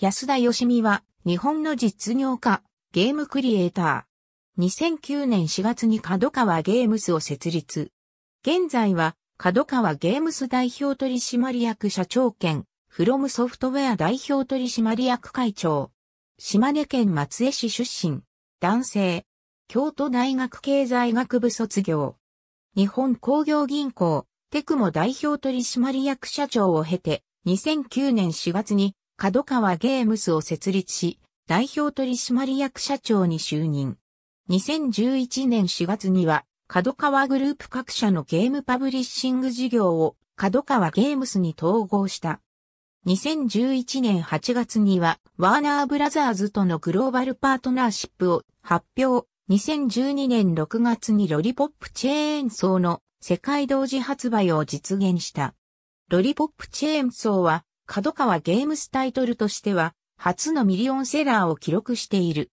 安田し美は、日本の実業家、ゲームクリエイター。2009年4月に角川ゲームスを設立。現在は、角川ゲームス代表取締役社長兼、フロムソフトウェア代表取締役会長。島根県松江市出身。男性。京都大学経済学部卒業。日本工業銀行、テクモ代表取締役社長を経て、2009年4月に角川ゲームスを設立し、代表取締役社長に就任。2011年4月には、角川グループ各社のゲームパブリッシング事業を角川ゲームスに統合した。2011年8月には、ワーナーブラザーズとのグローバルパートナーシップを発表。2012年6月にロリポップチェーンソーの世界同時発売を実現した。ロリポップチェーンソーは角川ゲームスタイトルとしては、初のミリオンセラーを記録している。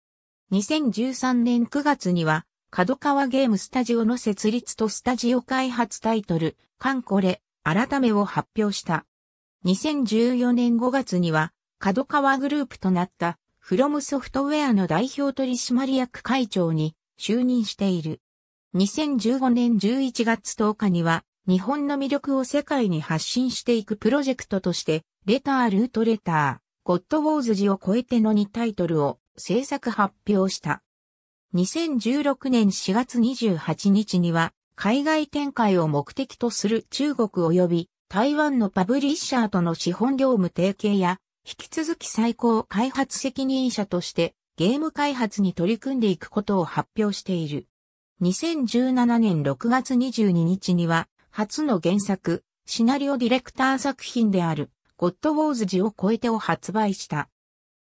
2013年9月には、角川ゲームスタジオの設立とスタジオ開発タイトル、カンコレ、改めを発表した。2014年5月には、角川グループとなった、フロムソフトウェアの代表取締役会長に就任している。2015年11月10日には、日本の魅力を世界に発信していくプロジェクトとして、レタールートレター、ゴッドウォーズ時を超えての2タイトルを制作発表した。2016年4月28日には、海外展開を目的とする中国及び台湾のパブリッシャーとの資本業務提携や、引き続き最高開発責任者としてゲーム開発に取り組んでいくことを発表している。2017年6月22日には初の原作、シナリオディレクター作品である、ゴッドウォーズ時を超えてを発売した。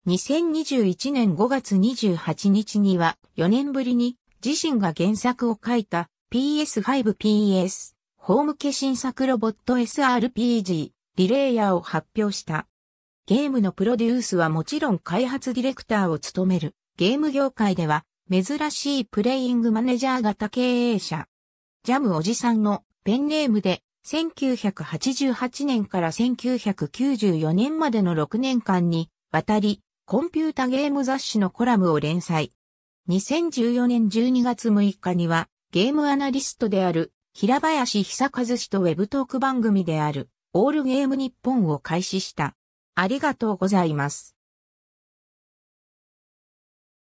2021年5月28日には、4年ぶりに自身が原作を書いた PS5PS、ホーム化新作ロボット SRPG、リレイヤーを発表した。ゲームのプロデュースはもちろん開発ディレクターを務める、ゲーム業界では、珍しいプレイングマネージャー型経営者。ジャムおじさんのペンネームで、1988年から1994年までの6年間に、わたり、コンピュータゲーム雑誌のコラムを連載。2014年12月6日には、ゲームアナリストである、平林久和氏とウェブトーク番組である、オールゲーム日本を開始した。ありがとうございます。